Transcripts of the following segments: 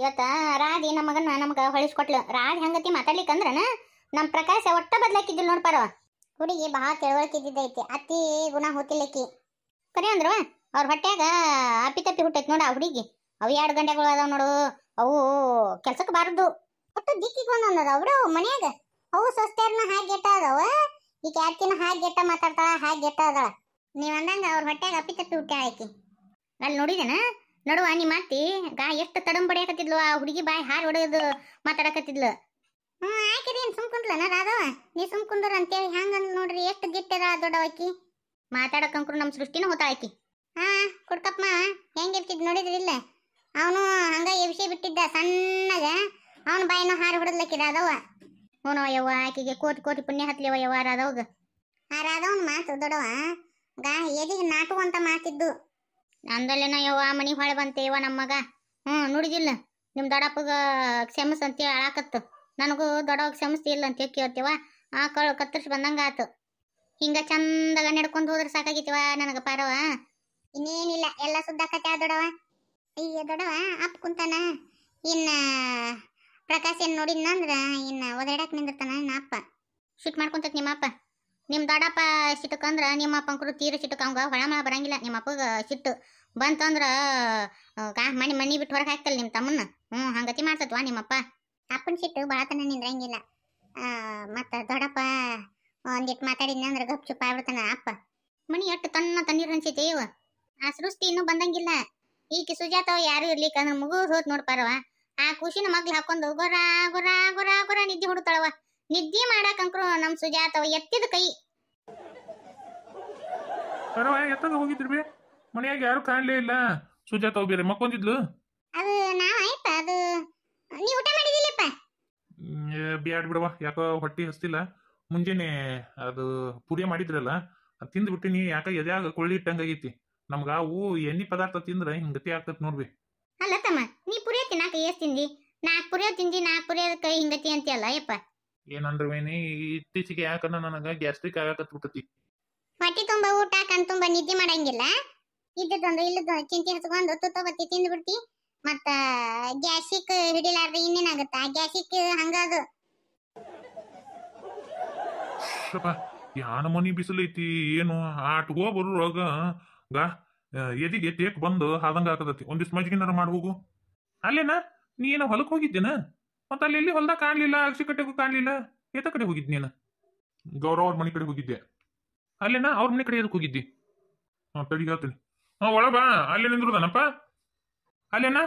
ಇವತ್ತ ರಾಧಿ ನಮಗ ನಮ್ಗೆ ಹೊಳಿಸ್ಕೊಟ್ಲು ರಾಧಿ ಹಂಗತಿ ಮಾತಾಡ್ಲಿಕ್ಕಂದ್ರನ ನಮ್ಮ ಪ್ರಕಾಶ ಒಟ್ಟ ಬದಲಾಕಿದ್ದಿಲ್ಲ ನೋಡ್ಪಾರ ಹುಡುಗಿ ಭಾಳ ತಿಳುವಳಿಕಿದ್ದೈತಿ ಅತಿ ಗುಣ ಹೋತಿಲ್ಲಕ್ಕಿ ಕರೆ ಅಂದ್ರವ ಅವ್ರ ಹೊಟ್ಟೆಗ ಅಪ್ಪಿ ತಪ್ಪಿ ಹುಟ್ಟೈತಿ ನೋಡ ಆ ಹುಡುಗಿ ಅವು ಎರಡು ಗಂಟೆಗಳು ಅದಾವ ನೋಡು ಅವು ಕೆಲ್ಸಕ್ಕೆ ಬಾರದು ಒಟ್ಟು ದಿಕ್ಕಿಗೆ ಒಂದೊಂದದ ಅವ್ರು ಮನ್ಯಾಗ ಅವು ಸೊಸ್ತೆಯರ್ನ ಹಾಗೆ ಗೆಟ್ಟ ಅದಾವ ಈ ಕ್ಯಾತಿನ ಹಾಗೆ ಗೆಟ್ಟ ಮಾತಾಡ್ತಾಳ ಹಾಗೆ ಗೆಟ್ಟ ಅದಾಳ ನೀವು ಅಂದಂಗ ಅವ್ರ ಹೊಟ್ಟೆಗ ಅಪ್ಪಿ ತಪ್ಪಿ ಹುಟ್ಟ ಆಯ್ತಿ ಅಲ್ಲಿ ನೋಡಿದೇನಾ ನೋಡುವ ನಿಮ್ಮ ಮಾತಿ ಗಾ ಎಷ್ಟು ತಡಂಬಡಿಯಾಕತ್ತಿದ್ಲು ಆ ಹುಡುಗಿ ಬಾಯಿ ಹಾರು ಹೊಡೆದು ಮಾತಾಡಕತ್ತಿದ್ಲು ಹ್ಞೂ ಆಕಿದೇನು ಸುಮ್ ನಾ ರಾಧವ ನೀ ಸುಮ್ ಅಂತೇಳಿ ಹ್ಯಾಂಗ ನೋಡ್ರಿ ಎಷ್ಟು ಗಿಟ್ಟದ ದೊಡ್ಡವಾಕಿ ಮಾತಾಡಕಂಕ್ರು ನಮ್ಮ ಸೃಷ್ಟಿನ ಹೋತಾಕಿ ಹಾ ಕುಡ್ಕಪ್ಪ ಹೆಂಗಿರ್ತಿದ್ ನೋಡಿದ್ರಿಲ್ಲ ಅವನು ಹಂಗ ವಿಷಯ ಬಿಟ್ಟಿದ್ದ ಸಣ್ಣಗ ಅವನ ಬಾಯಿನ ಹಾರ ಹೊಡೆದ್ಲಕ್ಕಿ ರಾಧವ ಹ್ಞೂ ಯವ್ವ ಆಕಿಗೆ ಕೋಟಿ ಕೋಟಿ ಪುಣ್ಯ ಹತ್ಲಿವ ಯವ್ವ ರಾಧವ್ಗ ಆ ರಾಧವನ ಮಾತು ದೊಡ್ಡವ ಗಾ ಎದಿಗೆ ನಾಟು ಅಂತ ಮಾತಿದ್ದು ನಂದಲ್ಲೇನ ಯವ್ವ ಮನಿ ಹೊಳೆ ನಮ್ಮ ನಮ್ಮಗ ಹ್ಞೂ ನುಡಿದಿಲ್ಲ ನಿಮ್ಮ ದೊಡ್ಡಪ್ಪಗ ಕ್ಷಮಸ್ ಅಂತ ಹೇಳಾಕತ್ತು ನನಗೂ ದೊಡ್ಡವಾಗ ಕ್ಷಮಸ್ತಿ ಇಲ್ಲ ಅಂತ ಕೇಳ್ತೇವ ಆ ಕಳು ಕತ್ತರಿಸಿ ಬಂದಂಗೆ ಆತು ಹಿಂಗ ಚಂದಾಗ ನಡ್ಕೊಂಡು ಹೋದ್ರೆ ಸಾಕಾಗಿತಿವ ನನಗೆ ಪಾರವ ಇನ್ನೇನಿಲ್ಲ ಎಲ್ಲ ಸುದ್ದಾಕತ್ತೆ ದೊಡವ ಅಯ್ಯ ದೊಡವ ಅಪ್ಪ ಕುಂತಾನ ಇನ್ನ ಪ್ರಕಾಶ್ ಏನ್ ನೋಡಿದ್ನಂದ್ರ ಇನ್ನ ಒದಾಡಕ್ ನಿಂದಿರ್ತಾನ ನಾಪ್ಪ ಅಪ್ಪ ಶೂಟ್ ಮಾಡ್ಕೊಂತ ನಿಮ್ಮಪ್ಪ ನಿಮ್ಮ ದೊಡ್ಡಪ್ಪ ಸಿಟ್ಟಕ್ಕಂದ್ರೆ ನಿಮ್ಮ ಅಪ್ಪಂಕರು ತೀರ ಸಿಟ್ಟಕ್ಕಂಗೆ ಹೊಳಮಳ ಬರಂಗಿಲ್ಲ ನಿಮ್ಮ ಅಪ್ಪಗೆ ಸಿಟ್ಟು ಬಂತಂದ್ರೆ ಕಾ ಮನೆ ಮನೆ ಬಿಟ್ಟು ಹೊರಗೆ ಹಾಕಲ್ಲ ನಿಮ್ಮ ತಮ್ಮನ್ನ ಹ್ಞೂ ಹಂಗತಿ ಮಾಡ್ತತ್ವಾ ನಿಮ್ಮಪ್ಪ ಅಪ್ಪನ ಸಿಟ್ಟು ಭಾಳ ತನ ನಿಂದ್ರಂಗಿಲ್ಲ ಮತ್ತು ದೊಡಪ್ಪ ಒಂದಿಟ್ಟು ಮಾತಾಡಿದ್ನ ಅಂದ್ರೆ ಗಪ್ ಚುಪ್ಪ ಆಗ್ಬಿಡ್ತಾನ ಅಪ್ಪ ಮಣಿ ಎಷ್ಟು ತನ್ನ ತಣ್ಣೀರು ಅನ್ಸೈತಿ ಇವ ಆ ಸೃಷ್ಟಿ ಇನ್ನೂ ಬಂದಂಗಿಲ್ಲ ಈಕೆ ಸುಜಾತ ಯಾರು ಇರ್ಲಿಕ್ಕೆ ಅಂದ್ರೆ ಮುಗು ಹೋತ್ ನೋಡ್ಪಾರವ ಆ ಖುಷಿನ ಮಗ್ಲು ಹಾಕೊಂಡು ಗೊರ ಗೊರ ಗೊರ ಗೊರ ನಿದ್ದೆ ಹುಡುತಾಳವ ನಿದ್ದಿ ಮಾಡಕ್ಕಂಕ್ರು ನಮ್ ಸುಜಾತ ಎತ್ತಿದ ಕೈ ಎತ್ತಂಗ ಎತ್ತಾಗ ಹೋಗಿದ್ರಿ ಬಿ ಮನೆಯಾಗ ಯಾರು ಕಾಣ್ಲೇ ಇಲ್ಲ ಸುಜಾತ ಹೋಗಿದ್ರೆ ಮಕ್ಕೊಂದಿದ್ಲು ಅದು ನಾವ್ ಆಯ್ತ ಅದು ನೀ ಊಟ ಮಾಡಿದಿಲ್ಲಪ್ಪ ಬ್ಯಾಡ್ ಬಿಡವ ಯಾಕೋ ಹೊಟ್ಟಿ ಹಸ್ತಿಲ್ಲ ಮುಂಜಾನೆ ಅದು ಪೂರಿ ಮಾಡಿದ್ರಲ್ಲ ಅದ್ ನೀ ಯಾಕ ಎದ್ಯಾಗ ಕೊಳ್ಳಿ ಐತಿ ನಮ್ಗ ಅವು ಎಣ್ಣೆ ಪದಾರ್ಥ ತಿಂದ್ರೆ ಹಿಂಗ್ ಗತಿ ಆಗ್ತತ್ ನೋಡ್ಬಿ ಅಲ್ಲ ತಮ್ಮ ನೀ ಪುರಿ ತಿನ್ನಾಕ ಏಸ್ ತಿಂದಿ ನಾಲ್ಕು ಪುರಿ ತಿಂದಿ ನಾಲ್ಕು ಪುರಿಯೋದ ಕೈ ಹಿಂಗತಿ ಅಂತೀಯಲ್ಲ ಯಪ್ಪ ಏನಂದ್ರವೇನಿ ಇತ್ತೀಚೆಗೆ ಯಾಕಂದ್ರ ನನಗ ಗ್ಯಾಸ್ಟ್ರಿಕ್ ಆಗಾಕತ್ಬಿಟ್ಟತಿ ಮಟ್ಟಿ ತುಂಬಾ ಊಟ ಕಣ್ ತುಂಬಾ ನಿದ್ದೆ ಮಾಡಂಗಿಲ್ಲ ಇದ್ದದೊಂದು ಇಲ್ಲದ ಚಿಂತೆ ಹಚ್ಕೊಂಡು ತುತ್ತು ಬತ್ತಿ ಬಿಡ್ತಿ ಮತ್ತ ಗ್ಯಾಸಿಕ್ ಹಿಡಿಲಾರ್ದೆ ಇನ್ನೇನಾಗತ್ತ ಗ್ಯಾಸಿಕ್ ಹಂಗಾಗ ಸ್ವಲ್ಪ ಯಾನ ಮನಿ ಬಿಸಿಲೈತಿ ಏನು ಆಟಗೋ ರೋಗ ಗಾ ಎದಿಗೆ ಟೇಕ್ ಬಂದು ಹಾದಂಗ ಹಾಕತತಿ ಒಂದಿಷ್ಟು ಮಜ್ಗಿನಾರ ಮಾಡಿ ಹೋಗು ಅಲ್ಲೇನಾ ನೀ ಏನೋ ಹೊಲಕ್ಕೆ ಹೋಗಿದ್ದೇನಾ ಮತ್ತೆ ಅಲ್ಲಿ ಇಲ್ಲಿ ಹೊಲ್ದಾಗ ಕಾಣಲಿಲ್ಲ ಅಕ್ಷಿಕಟ್ಟೆಗೂ ಕಾಣಲಿಲ್ಲ ಏತ ಕಡೆ ಹೋಗಿದ್ ನೀನು ಗೌರವ ಅವ್ರ ಮನೆ ಕಡೆ ಹೋಗಿದ್ದೆ ಅಲ್ಲೇನಾ ಅವ್ರ ಮನೆ ಕಡೆ ಎದಕ್ಕೆ ಹೋಗಿದ್ದಿ ಹಾಂ ತಡಿ ಹೇಳ್ತೀನಿ ಹಾಂ ಅಲ್ಲಿ ನಿಂದ್ರದನಪ್ಪ ಅಲ್ಲೇನ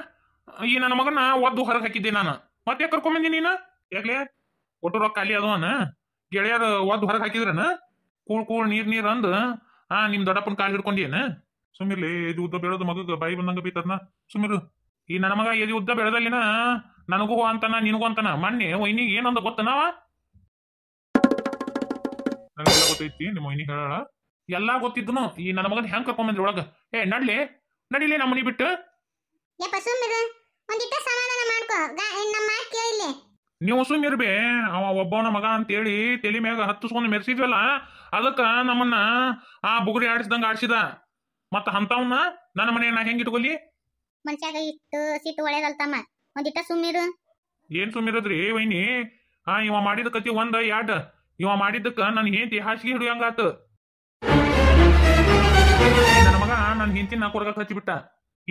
ಈ ನನ್ನ ಮಗನ ಒದ್ದು ಹೊರಗೆ ಹಾಕಿದ್ದೆ ನಾನು ಮತ್ತೆ ಯಾಕೆ ಕರ್ಕೊಂಬಂದಿ ನೀನು ಯಾಕಲೇ ಒಟ್ಟು ರೊಕ್ಕ ಖಾಲಿ ಅದವನ ಗೆಳೆಯರು ಒದ್ದು ಹೊರಗೆ ಹಾಕಿದ್ರನ ಕೂಳ್ ಕೂಳ್ ನೀರ್ ನೀರ್ ಅಂದ್ ಹಾ ನಿಮ್ ದೊಡ್ಡಪ್ಪನ ಕಾಲು ಹಿಡ್ಕೊಂಡಿಯೇನ ಸುಮಿರ್ಲಿ ಇದು ಉದ್ದ ಬೆಳೆದ ಮಗಗೆ ಬಾಯಿ ಬಂದಂಗ ಬೀತದ್ನ ಸುಮಿರು ಈ ನನ್ನ ಮಗ ಎದಿ ಉದ್ದ ಬೆಳೆದಲ್ಲಿನ ನನಗೂ ಅಂತಾನ ನಿನಗೂ ಅಂತಾನ ಮೊನ್ನೆ ವೈನಿಗೆ ಏನೊಂದು ಗೊತ್ತನವ ನನಗೆಲ್ಲ ಗೊತ್ತೈತಿ ನಿಮ್ಮ ವೈನಿ ಹೇಳ ಎಲ್ಲಾ ಗೊತ್ತಿದ್ನು ಈ ನನ್ನ ಮಗನ ಹೆಂಗ್ ಕರ್ಕೊಂಬಂದ್ರಿ ಒಳಗ ಏ ನಡ್ಲಿ ನಡಿಲಿ ನಮ್ಮ ಮನಿ ಬಿಟ್ಟು ನೀವು ಇರ್ಬಿ ಅವ ಒಬ್ಬವನ ಮಗ ಅಂತೇಳಿ ತಲೆ ಮ್ಯಾಗ ಹತ್ತಿಸ್ಕೊಂಡು ಮೆರೆಸಿದ್ವಲ್ಲ ಅದಕ್ಕ ನಮ್ಮನ್ನ ಆ ಬುಗುರಿ ಆಡಿಸಿದಂಗ ಆಡಿಸಿದ ಮತ್ತ ಹಂತವನ್ನ ನನ್ನ ಮನೆಯನ್ನ ಹೆಂಗಿಟ್ಕೊಲಿ ಇಟ್ಕೊಲಿ ಇಟ್ಟು ಸಿಟ್ಟು ಒಳ್ಳೇದಲ್ತಮ್ಮ ಒಂದಿಟ್ಟ ಸುಮ್ಮಿರು ಏನ್ ಸುಮ್ಮಿರದ್ರಿ ವೈನಿ ಹಾ ಇವ ಮಾಡಿದ ಕತಿ ಒಂದ ಎರಡ್ ಇವ ಮಾಡಿದ್ದಕ್ಕ ನನ್ ಹೆಂಡತಿ ಹಾಸಿಗೆ ಹಿಡಿಯಂಗಾತ ನನ್ನ ಮಗ ನನ್ ಹೆಂಡತಿ ನಾ ಕೊಡಕ ಹಚ್ಚಿಬಿಟ್ಟ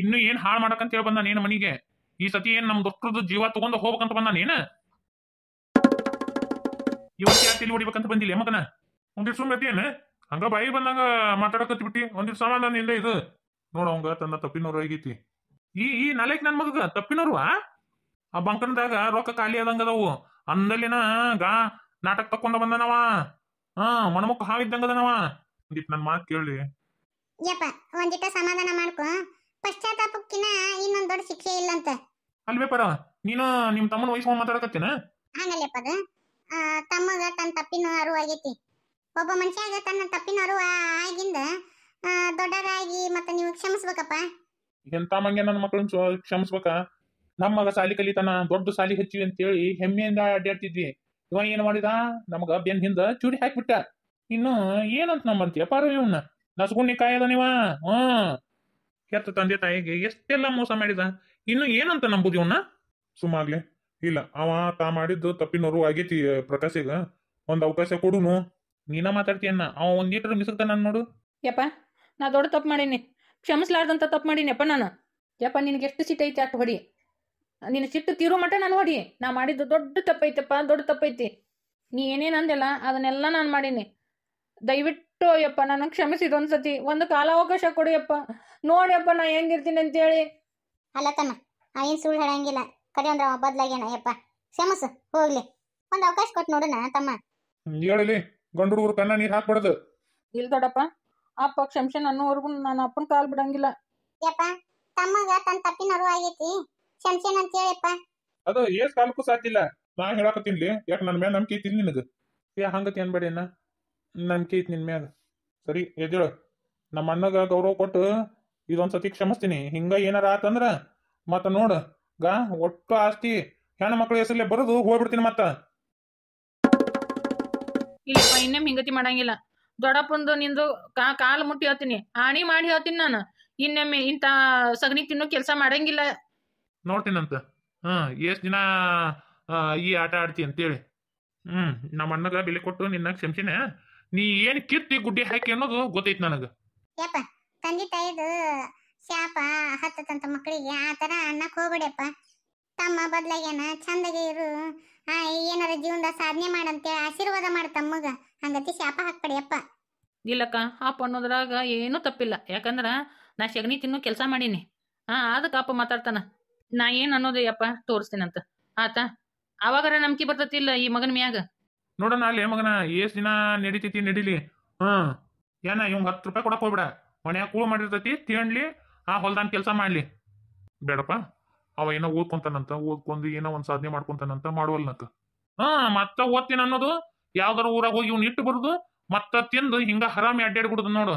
ಇನ್ನು ಏನ್ ಹಾಳು ಮಾಡಕಂತ ಹೇಳಿ ಬಂದ ನೀನ್ ಮನಿಗೆ ಈ ಸತಿ ಏನ್ ನಮ್ ದೊಡ್ಡದು ಜೀವ ತಗೊಂಡ ಹೋಗ್ಬೇಕಂತ ಬಂದ ನೀನ ಇವತ್ತು ಯಾಕೆ ತಿಳಿ ಹೊಡಿಬೇಕಂತ ಬಂದಿಲ್ಲ ಮಗನ ಒಂದಿಟ್ ಸುಮ್ಮತಿ ಏನ ಹಂಗ ಬಾಯಿ ಬಂದಂಗ ಮಾತಾಡಕತ್ತಿ ಬಿಟ್ಟಿ ಒಂದಿಟ್ ಸಮಾಧಾನ ಇಲ್ಲ ಇದು ನೋಡ ಹಂಗ ತನ್ನ ತಪ್ಪಿನವ್ರು ಆಗೈತಿ ಈ ಈ ನಾಲ್ಕು ನನ್ ಮಗ ತಪ್ಪಿನವ್ರು ಆ ಬಂಕನದಾಗ ರೊಕ್ಕ ಖಾಲಿ ಆದಂಗದವು ಅಂದಲಿನ ಗಾ ನಾಟಕ ತಕ್ಕೊಂಡ ಬಂದನವ ಹಾ ಮಣಮುಖ ಹಾವಿದ್ದಂಗದನವ ದೀಪ್ ನನ್ ಮಾತು ಕೇಳಿ ಯಪ್ಪ ಒಂದಿಟ ಸಮಾಧಾನ ಮಾಡ್ಕೊ ಪಶ್ಚಾತ್ತಾಪಕ್ಕಿನ ಇನ್ನೊಂದು ದೊಡ್ಡ ಶಿಕ್ಷೆ ಇಲ್ಲಂತ ಅಲ್ವೇ ಪರ ನೀನು ನಿಮ್ಮ ತಮ್ಮನ ವಯಸ್ಸು ಮಾತಾಡಕತ್ತೇನ ಹಂಗಲ್ಲಪ್ಪ ಅದು ತಮ್ಮಗ ತನ್ನ ತಪ್ಪಿನ ಅರಿವು ಆಗೈತಿ ಒಬ್ಬ ಮನುಷ್ಯಾಗ ತನ್ನ ತಪ್ಪಿನ ಅರಿವು ಆಗಿಂದ ದೊಡ್ಡರಾಗಿ ಮತ್ತೆ ನೀವು ಕ್ಷಮಿಸ್ಬೇಕಪ್ಪ ಎಂತ ಮಂಗೆ ನನ್ನ ಮಕ್ಕಳನ್ನ ಕ್ಷಮಿಸ್ಬೇಕಾ ನಮ್ಮ ಮಗ ಸಾಲಿ ಕಲಿತಾನ ದೊಡ್ಡ ಸಾಲಿ ಹಚ್ಚಿವಿ ಅಂತೇಳಿ ಹೆಮ್ಮೆಯಿಂದ ಅಡ್ಡಾಡ್ತಿದ್ವಿ ಇವ ಏನ್ ಮಾಡಿದ ನಮಗ ಬೆನ್ ಹಿಂದ ಚೂಡಿ ಹಾಕ್ಬಿಟ್ಟ ಇನ್ನು ಏನಂತ ನಮ್ಮಂತೀಯ ಪಾರು ಇವನ್ನ ನಸ್ಗುಣ್ಣಿ ಕಾಯದ ನೀವ ಹ್ಮ್ ಕೆತ್ತ ತಂದೆ ತಾಯಿಗೆ ಎಷ್ಟೆಲ್ಲ ಮೋಸ ಮಾಡಿದ ಇನ್ನು ಏನಂತ ನಂಬುದು ಇವನ್ನ ಸುಮ್ಮಾಗ್ಲಿ ಇಲ್ಲ ಅವ ತಾ ಮಾಡಿದ್ದು ತಪ್ಪಿನೋರು ಆಗೇತಿ ಪ್ರಕಾಶಿಗ ಒಂದ್ ಅವಕಾಶ ಕೊಡುನು ನೀನ ಮಾತಾಡ್ತೀಯನ್ನ ಅವ ಒಂದ್ ಲೀಟರ್ ನಾನು ನೋಡು ಯಪ್ಪ ನಾ ದೊಡ್ಡ ತಪ್ಪು ಮಾಡೀನಿ ಕ್ಷಮಿಸ್ಲಾರ್ದಂತ ತಪ್ಪು ಯಪ್ಪ ನಾನು ಯಪ್ಪ ನಿನಗೆ ಎಷ್ಟು ಸಿಟ್ ಐತಿ ಅಟ್ಟು ಹೊಡಿ ನಿನ್ನ ಸಿಟ್ಟು ತೀರೋ ಮಟ್ಟ ನಾನು ಹೊಡಿ ನಾ ಮಾಡಿದ್ದು ದೊಡ್ಡ ತಪ್ಪೈತಪ್ಪ ದೊಡ್ಡ ತಪ್ಪೈತಿ ನೀ ಏನೇನು ಅಂದೆಲ್ಲ ಅದನ್ನೆಲ್ಲ ನಾನು ಮಾಡೀನಿ ದಯವಿಟ್ಟು ಅಯ್ಯಪ್ಪ ನಾನು ಕ್ಷಮಿಸಿದ ಒಂದ್ಸತಿ ಒಂದು ಕಾಲಾವಕಾಶ ಕೊಡಿಯಪ್ಪ ನೋಡಿಯಪ್ಪ ನಾ ಹೆಂಗಿರ್ತೀನಿ ಹೇಳಿ ಅಲ್ಲ ತಮ್ಮ ಏನು ಸುಳ್ಳು ಹೇಳಂಗಿಲ್ಲ ಕರಿ ಅಂದ್ರೆ ಬದಲಾಗ್ಯಾನ ಯಪ್ಪ ಕ್ಷಮಸ ಹೋಗ್ಲಿ ಒಂದು ಅವಕಾಶ ಕೊಟ್ಟು ನೋಡನ ತಮ್ಮ ಹೇಳಿ ಗಂಡು ಹುಡುಗರು ಕಣ್ಣ ನೀರು ಹಾಕ್ಬಾರ್ದು ಇಲ್ಲ ದೊಡ್ಡಪ್ಪ ಅಪ್ಪ ಕ್ಷಮಿಸಿ ನನ್ನವರೆಗೂ ನಾನು ಅಪ್ಪನ ಕಾಲ್ ಬಿಡಂಗಿಲ್ಲ ಯಪ್ಪ ತಮ್ಮಗ ತನ್ನ ತಪ್ಪಿನ ಅರಿವು ಶಂಶೇನ್ ಅಂತ ಹೇಳಪ್ಪ ಅದು ಏಸ್ ಕಾಲಕ್ಕೂ ಸಾಧ್ಯ ಇಲ್ಲ ನಾ ತಿನ್ಲಿ ಯಾಕೆ ನನ್ನ ಮ್ಯಾಲ ನಂಬಿಕೆ ಐತಿ ನಿನಗೆ ಏ ಹಂಗತಿ ಅನ್ಬೇಡಿ ಅಣ್ಣ ನಂಬಿಕೆ ಐತಿ ನಿನ್ ಮ್ಯಾಲ ಸರಿ ಎದ್ದೇಳು ನಮ್ಮ ಅಣ್ಣಗ ಗೌರವ ಕೊಟ್ಟು ಇದೊಂದು ಸತಿ ಕ್ಷಮಿಸ್ತೀನಿ ಹಿಂಗ ಏನಾರ ಆತಂದ್ರ ಮತ್ತ ನೋಡು ಗಾ ಒಟ್ಟು ಆಸ್ತಿ ಹೆಣ್ಣು ಮಕ್ಕಳ ಹೆಸರಲ್ಲೇ ಬರೋದು ಹೋಗ್ಬಿಡ್ತೀನಿ ಮತ್ತ ಇಲ್ಲಪ್ಪ ಇನ್ನೇಮ್ ಹಿಂಗತಿ ಮಾಡಂಗಿಲ್ಲ ದೊಡ್ಡಪ್ಪಂದು ನಿಂದು ಕಾ ಕಾಲು ಮುಟ್ಟಿ ಹೇಳ್ತೀನಿ ಆಣಿ ಮಾಡಿ ಹೇಳ್ತೀನಿ ನಾನು ಇನ್ನೇ ಇಂಥ ಸಗಣಿ ತಿನ್ನೋ ಕೆಲಸ ಮಾಡಂಗಿಲ್ಲ ನೋಡ್ತೀನಂತ ಹ್ಮ್ ಎಷ್ಟ್ ದಿನ ಈ ಆಟ ಆಡ್ತಿ ಅಂತೇಳಿ ಹ್ಮ್ ನಮ್ಮ ಅಣ್ಣಗ ಬೆಲೆ ಕೊಟ್ಟು ನಿನ್ನ ಕ್ಷಮಿಸಿನ ನೀ ಏನ್ ಕಿತ್ತಿ ಗುಡ್ಡಿ ಹಾಕಿ ಅನ್ನೋದು ಗೊತ್ತೈತ್ ನನಗ ಯಪ್ಪ ತಂದೆ ತಾಯಿದು ಶಾಪ ಹತ್ತತಂತ ಮಕ್ಕಳಿಗೆ ಆ ತರ ಅನ್ನಕ್ ಹೋಗ್ಬೇಡಪ್ಪ ತಮ್ಮ ಬದ್ಲಾಗೇನ ಚಂದಗೆ ಇರು ಆ ಏನಾರ ಜೀವನದ ಸಾಧನೆ ಮಾಡಂತೆ ಆಶೀರ್ವಾದ ಮಾಡ ತಮ್ಮಗ ಹಂಗತಿ ಶಾಪ ಹಾಕ್ಬಿಡಿಯಪ್ಪ ಇಲ್ಲಕ್ಕ ಅಪ್ಪ ಅನ್ನೋದ್ರಾಗ ಏನೂ ತಪ್ಪಿಲ್ಲ ಯಾಕಂದ್ರ ನಾ ಶಗಣಿ ತಿನ್ನು ಕೆಲಸ ಮಾಡೀನಿ ಹಾ ಅದಕ್ಕೆ ಅಪ್ಪ ಮಾತಾಡ್ತಾನ ನಾ ಏನ್ ಅನ್ನೋದಯ್ಯಪ್ಪ ತೋರಿಸ್ತೀನಂತ ಆತ ಅವಾಗರ ನಂಬಿಕೆ ಇಲ್ಲ ಈ ಮಗನ ಮ್ಯಾಗ ನೋಡೋಣ ಅಲ್ಲಿ ಮಗನ ಎಷ್ಟ್ ದಿನ ನಡಿತೈತಿ ನಡಿಲಿ ಹ್ಮ್ ಏನ ಇವ್ ಹತ್ತು ರೂಪಾಯಿ ಕೊಡಕ್ ಹೋಗ್ಬಿಡ ಮನ್ಯಾಗ ಕೂಳು ಮಾಡಿರ್ತತಿ ತಿಂಡ್ಲಿ ಆ ಹೊಲ್ದಾನ್ ಕೆಲಸ ಮಾಡ್ಲಿ ಬೇಡಪ್ಪ ಅವ ಏನೋ ಓದ್ಕೊಂತಾನಂತ ಓದ್ಕೊಂಡು ಏನೋ ಒಂದ್ ಸಾಧನೆ ಮಾಡ್ಕೊಂತಾನಂತ ಮಾಡುವಲ್ನಂತ ಹಾ ಮತ್ತ ಓದ್ತೀನಿ ಅನ್ನೋದು ಯಾವ್ದಾರ ಊರಾಗ ಹೋಗಿ ಇವ್ನ ಇಟ್ಟು ಬರುದು ಮತ್ತ ತಿಂದು ಹಿಂಗ ಹರಾಮಿ ಅಡ್ಡಾಡ್ಬಿಡುದು ನೋಡು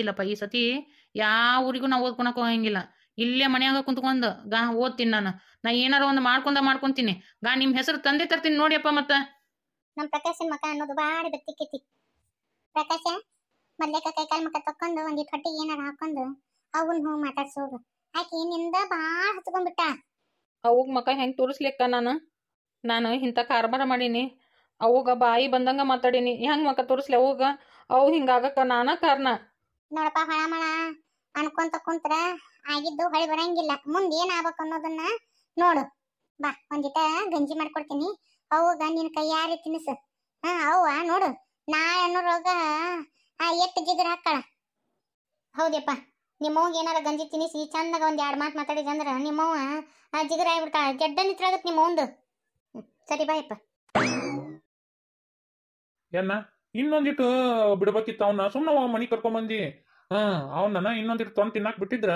ಇಲ್ಲಪ್ಪ ಈ ಸತಿ ಯಾವ ಊರಿಗೂ ನಾವು ಓದ್ಕೊಳಕ್ ಹೋಗಂಗಿಲ್ಲ ಇಲ್ಲೇ ಮನ್ಯಾಗ ಕುಂತ್ಕೊಂಡು ಗಾ ಓದ್ತೀನಿ ನಾನು ನಾ ಏನಾರ ಒಂದು ಮಾಡ್ಕೊಂಡ ಮಾಡ್ಕೊಂತೀನಿ ಗಾ ನಿಮ್ ಹೆಸರು ತಂದೆ ತರ್ತೀನಿ ನೋಡಿಯಪ್ಪ ಮತ್ತ ನಮ್ ಪ್ರಕಾಶನ್ ಮಕ ಅನ್ನೋದು ಬಾಡಿ ಬತ್ತಿಕ್ಕೈತಿ ಪ್ರಕಾಶ ಮೊದ್ಲೇಕ ಕೈಕಾಲ್ ಮಕ ತಕ್ಕೊಂಡು ಒಂದಿ ಹೊಟ್ಟಿಗೆ ಏನಾರ ಹಾಕೊಂಡು ಅವನ್ ಹೋಗಿ ಮಾತಾಡ್ಸೋದು ಆಕೆ ನಿಂದ ಬಾಳ ಹತ್ಕೊಂಡ್ಬಿಟ್ಟ ಅವಾಗ ಮಕ ಹೆಂಗ್ ತೋರಿಸ್ಲಿಕ್ಕ ನಾನು ನಾನು ಇಂಥ ಕಾರ್ಬಾರ ಮಾಡೀನಿ ಅವಾಗ ಬಾಯಿ ಬಂದಂಗ ಮಾತಾಡೀನಿ ಹೆಂಗ್ ಮಕ ತೋರಿಸ್ಲಿ ಅವಾಗ ಅವು ಹಿಂಗಾಗಕ್ಕ ನಾನ ಕಾರಣ ನೋಡಪ್ಪ ಹಣ ಮಣ ಅನ್ಕೊಂತ ಕುಂತ್ರ ಆಗಿದ್ದು ಹೊಳಿ ಬರಂಗಿಲ್ಲ ಮುಂದೆ ಏನಾಗಬೇಕು ಅನ್ನೋದನ್ನ ನೋಡು ಬಾ ಒಂದಿಟ ಗಂಜಿ ಮಾಡ್ಕೊಡ್ತೀನಿ ಅವಾಗ ನಿನ್ನ ಕೈಯಾರಿ ತಿನಿಸು ಹ ಅವ ನೋಡು ರೋಗ ಆ ಎಟ್ಟು ಜಿಗರ್ ಹಾಕಳ ಹೌದಪ್ಪ ನಿಮ್ಮವ್ಗೆ ಏನಾರ ಗಂಜಿ ತಿನಿಸಿ ಚಂದಾಗ ಒಂದು ಎರಡು ಮಾತು ಮಾತಾಡಿದ ಅಂದ್ರೆ ಆ ಜಿಗರ್ ಆಗ್ಬಿಡ್ತಾಳ ಜಡ್ಡ ನಿತ್ರಾಗತ್ತೆ ನಿಮ್ಮ ಒಂದು ಸರಿ ಬಾಯಪ್ಪ ಏನ ಇನ್ನೊಂದಿಟ್ಟು ಬಿಡ್ಬೇಕಿತ್ತು ಅವನ್ನ ಸುಮ್ಮನೆ ಮನಿ ಬಂದಿ ಹಾ ಅವ್ನನ ಇನ್ನೊಂದಿಟ್ಟು ತೊಂದ್ ತಿನ್ನಾಕ್ ಬಿಟ್ಟಿದ್ರ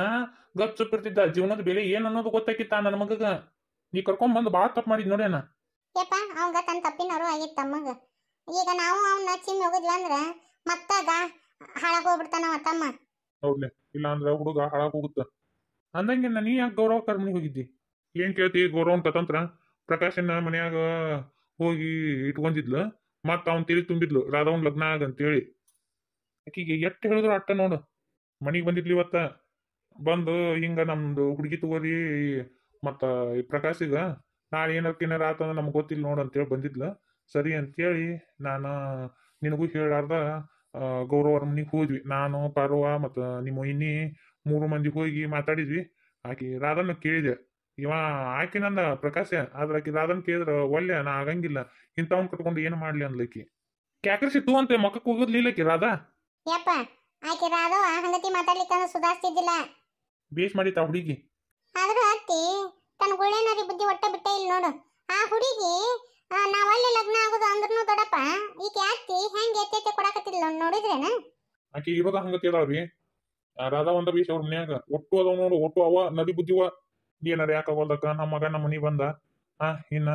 ಗಪ್ ಚುಪ್ ಜೀವನದ ಬೆಲೆ ಏನ್ ಅನ್ನೋದು ಗೊತ್ತಾಕಿತ್ತ ನನ್ನ ಮಗಗ ನೀ ಕರ್ಕೊಂಡ್ ಬಂದು ಬಾ ತಪ್ಪು ಮಾಡಿದ್ ನೋಡಿ ಅಣ್ಣ ಯಪ್ಪ ಅವಂಗ ತನ್ನ ತಪ್ಪಿನವರು ಆಗಿತ್ತ ತಮ್ಮಗ ಈಗ ನಾವು ಅವನ್ನ ಚಿಮ್ಮಿ ಹೋಗಿದ್ವಿ ಅಂದ್ರ ಮತ್ತಾಗ ಹಾಳಾಗ್ ಹೋಗ್ಬಿಡ್ತಾನವ ತಮ್ಮ ಹೌದ್ಲೆ ಇಲ್ಲ ಅಂದ್ರೆ ಹುಡುಗ ಹಾಳಾಗ್ ಹೋಗುತ್ತ ಅಂದಂಗೆ ನೀ ಯಾಕೆ ಗೌರವ ಕರ್ಮಣಿ ಹೋಗಿದ್ದಿ ಏನ್ ಕೇಳ್ತಿ ಗೌರವ ಕತಂತ್ರ ಪ್ರಕಾಶನ ಮನ್ಯಾಗ ಹೋಗಿ ಇಟ್ಕೊಂಡಿದ್ಲು ಮತ್ತ ಅವ್ನ್ ತಿಳಿ ತುಂಬಿದ್ಲು ರಾಧವನ್ ಲಗ್ನ ಆಗಂತೇಳಿ ಆಕಿಗೆ ಎಟ್ಟು ಹೇಳಿದ್ರು ಅಟ್ಟ ನೋಡು ಮನೆಗೆ ಬಂದಿದ್ಲಿ ಇವತ್ತ ಬಂದು ಹಿಂಗ ನಮ್ದು ಹುಡ್ಗಿ ತಗೋರಿ ಮತ್ತ ಈ ಪ್ರಕಾಶಿಗ ನಾಳೆ ಏನಾರ ಏನಾರ ಆತ ನಮ್ಗೆ ಗೊತ್ತಿಲ್ಲ ನೋಡು ಅಂತೇಳಿ ಬಂದಿದ್ಲು ಸರಿ ಅಂತೇಳಿ ನಾನು ನಿನಗೂ ಹೇಳಾರ್ದ ಗೌರವರ ಮನೆಗೆ ಹೋದ್ವಿ ನಾನು ಪಾರ್ವ ಮತ್ತು ನಿಮ್ಮ ಇನ್ನಿ ಮೂರು ಮಂದಿ ಹೋಗಿ ಮಾತಾಡಿದ್ವಿ ಆಕಿ ರಾಧನ ಕೇಳಿದೆ ಇವ ಆಕಿ ನಂದ ಪ್ರಕಾಶ ಆದ್ರೆ ಆಕಿ ರಾಧನ್ ಕೇಳಿದ್ರ ಒಳ್ಳೆ ನಾ ಆಗಂಗಿಲ್ಲ ಇಂಥವನ್ ಕಟ್ಕೊಂಡು ಏನು ಮಾಡ್ಲಿ ಅನ್ಲಿಕ್ಕಿ ಕ್ಯಾಕರ್ಸಿ ತೂ ಅಂತ ಮಕ್ಕ ಹೋಗೋದ್ಲಿಲ್ಲಕಿ ರಾಧಾ ಯಪ್ಪ ಆಕೆ ರಾಧವ ಹಂಗತಿ ಮಾತಾಡ್ಲಿಕ್ಕಂದ್ರೆ ಸುಧಾರಿಸ್ತಿದ್ದಿಲ್ಲ ಬೇಸ್ ಮಾಡಿತ ಹುಡುಗಿ ಆದ್ರೆ ಅತ್ತಿ ತನ್ನ ಗುಳ್ಳೇನರಿ ಬುದ್ಧಿ ಒಟ್ಟ ಬಿಟ್ಟೆ ಇಲ್ಲ ನೋಡು ಆ ಹುಡುಗಿ ನಾವಲ್ಲಿ ಲಗ್ನ ಆಗೋದು ಅಂದ್ರೂ ದೊಡ್ಡಪ್ಪ ಈಕೆ ಅತ್ತಿ ಹೆಂಗೆ ಎತ್ತೆತ್ತೆ ಕೊಡಕತ್ತಿಲ್ಲ ನೋಡಿದ್ರೇನ ಆಕೆ ಇವಾಗ ಹಂಗತಿ ಅದಾಳ್ರಿ ರಾಧಾ ಒಂದ ಬೇಸ್ ಅವ್ರ ಮನ್ಯಾಗ ಒಟ್ಟು ಅದಾವ ನೋಡು ಒಟ್ಟು ಅವ ನದಿ ಬುದ್ಧಿವ ಏನಾರ ಯಾಕ ಹೋದಕ್ಕ ನಮ್ಮ ಮಗ ನಮ್ಮ ಮನಿ ಬಂದ ಆ ಇನ್ನ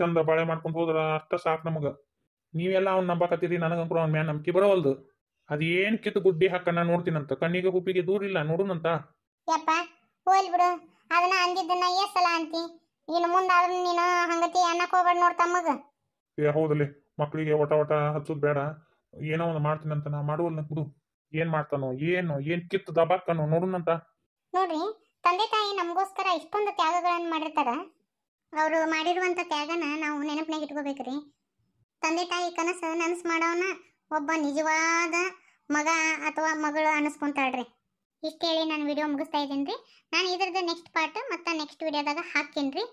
ಚಂದ ಬಾಳೆ ಮಾಡ್ಕೊಂಡು ಹೋದ್ರ ಅಷ್ಟ ಸಾಕ್ ನಮಗ ನೀವೆಲ್ಲ ಅವ್ನ ನಂಬಕತ್ತೀರಿ ನನಗಂಕ್ರು ಅವ್ನ ಮ್ಯಾನ್ ನಂಬಿಕೆ ಬರವಲ್ದು ಅದೇನ್ ಕಿತ್ತು ಗುಡ್ಡಿ ಹಾಕಣ್ಣ ನೋಡ್ತೀನಂತ ಕಣ್ಣಿಗೆ ಹುಬ್ಬಿಗೆ ದೂರ ಇಲ್ಲ ನೋಡುನಂತ ಯಪ್ಪ ಹೋಲ್ ಬಿಡು ಅದನ್ನ ಅಂದಿದ್ದನ್ನ ಎಷ್ಟ್ ಅಂತ ಇನ್ನು ಮುಂದೆ ಆದ್ರೆ ನೀನು ಹಂಗತಿ ನೋಡ್ ತಮ್ಮಗ ಏ ಹೌದಲ್ಲಿ ಮಕ್ಕಳಿಗೆ ಒಟ ಒಟ ಹಚ್ಚೋದ್ ಬೇಡ ಏನೋ ಒಂದು ಮಾಡ್ತೀನಂತ ನಾ ಮಾಡುವಲ್ಲ ಬಿಡು ಏನ್ ಮಾಡ್ತಾನೋ ಏನು ಏನ್ ಕಿತ್ತು ದಬಕ್ಕನೋ ನೋಡುನಂತ ನೋಡಿ ತಂದೆ ತಾಯಿ ನಮಗೋಸ್ಕರ ಇಷ್ಟೊಂದು ತ್ಯಾಗಗಳನ್ನು ಮಾಡಿರ್ತಾರ ಅವರು ಮಾಡಿರುವಂತ ತ್ಯಾಗನ ನಾವು ನೆನಪಿನಾಗ ಇಟ್ಕೋಬೇಕ್ರಿ ತಂದೆ ತಾಯಿ ಕನಸು ನನಸು ಮಾಡೋನ ಒಬ್ಬ ನಿಜವಾದ ಮಗ ಅಥವಾ ಮಗಳು ಅನಿಸ್ಕೊಂತಾಳ್ರಿ ಇಷ್ಟು ಹೇಳಿ ನಾನು ವಿಡಿಯೋ ಮುಗಿಸ್ತಾ ಇದ್ದೀನಿ ರೀ ನಾನು ಇದ್ರದ್ದು ನೆಕ್ಸ್ಟ್ ಪಾರ್ಟ್ ಮತ್ತು ನೆಕ್ಸ್ಟ್ ವಿಡಿಯೋದಾಗ ಹಾಕ್ತೀನಿ ರೀ